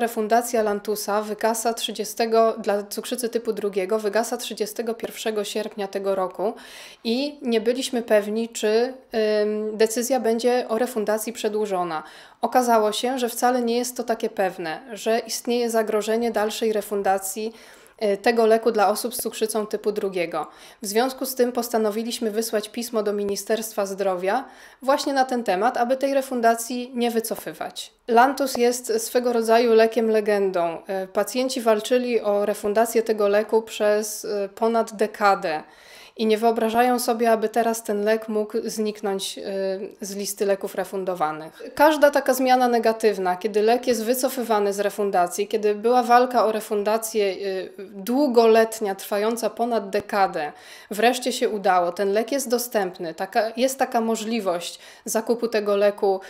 Refundacja Lantusa wygasa 30 dla cukrzycy typu drugiego wygasa 31 sierpnia tego roku i nie byliśmy pewni, czy decyzja będzie o refundacji przedłużona. Okazało się, że wcale nie jest to takie pewne, że istnieje zagrożenie dalszej refundacji Y, tego leku dla osób z cukrzycą typu drugiego. W związku z tym postanowiliśmy wysłać pismo do Ministerstwa Zdrowia właśnie na ten temat, aby tej refundacji nie wycofywać. Lantus jest swego rodzaju lekiem legendą. Y, pacjenci walczyli o refundację tego leku przez y, ponad dekadę i nie wyobrażają sobie, aby teraz ten lek mógł zniknąć y, z listy leków refundowanych. Każda taka zmiana negatywna, kiedy lek jest wycofywany z refundacji, kiedy była walka o refundację y, długoletnia, trwająca ponad dekadę, wreszcie się udało, ten lek jest dostępny, taka, jest taka możliwość zakupu tego leku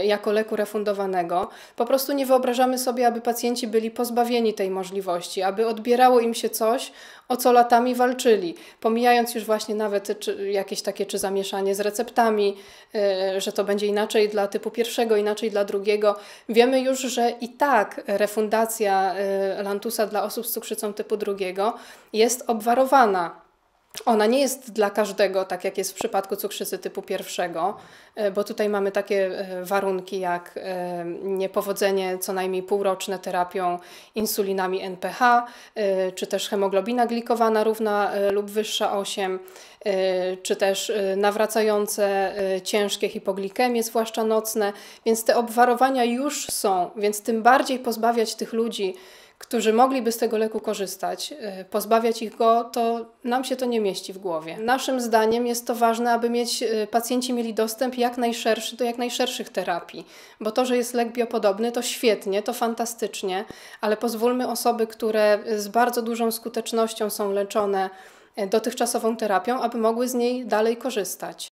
y, jako leku refundowanego. Po prostu nie wyobrażamy sobie, aby pacjenci byli pozbawieni tej możliwości, aby odbierało im się coś, o co latami walczyli. Pomijając już właśnie nawet czy, jakieś takie czy zamieszanie z receptami, e, że to będzie inaczej dla typu pierwszego, inaczej dla drugiego. Wiemy już, że i tak refundacja e, Lantusa dla osób z cukrzycą typu drugiego jest obwarowana ona nie jest dla każdego, tak jak jest w przypadku cukrzycy typu pierwszego, e, bo tutaj mamy takie e, warunki jak e, niepowodzenie co najmniej półroczne terapią insulinami NPH, czy też hemoglobina glikowana równa lub wyższa 8, czy też nawracające ciężkie hipoglikemie, zwłaszcza nocne, więc te obwarowania już są, więc tym bardziej pozbawiać tych ludzi którzy mogliby z tego leku korzystać, y, pozbawiać ich go, to nam się to nie mieści w głowie. Naszym zdaniem jest to ważne, aby mieć y, pacjenci mieli dostęp jak najszerszy do jak najszerszych terapii, bo to, że jest lek biopodobny, to świetnie, to fantastycznie, ale pozwólmy osoby, które z bardzo dużą skutecznością są leczone y, dotychczasową terapią, aby mogły z niej dalej korzystać.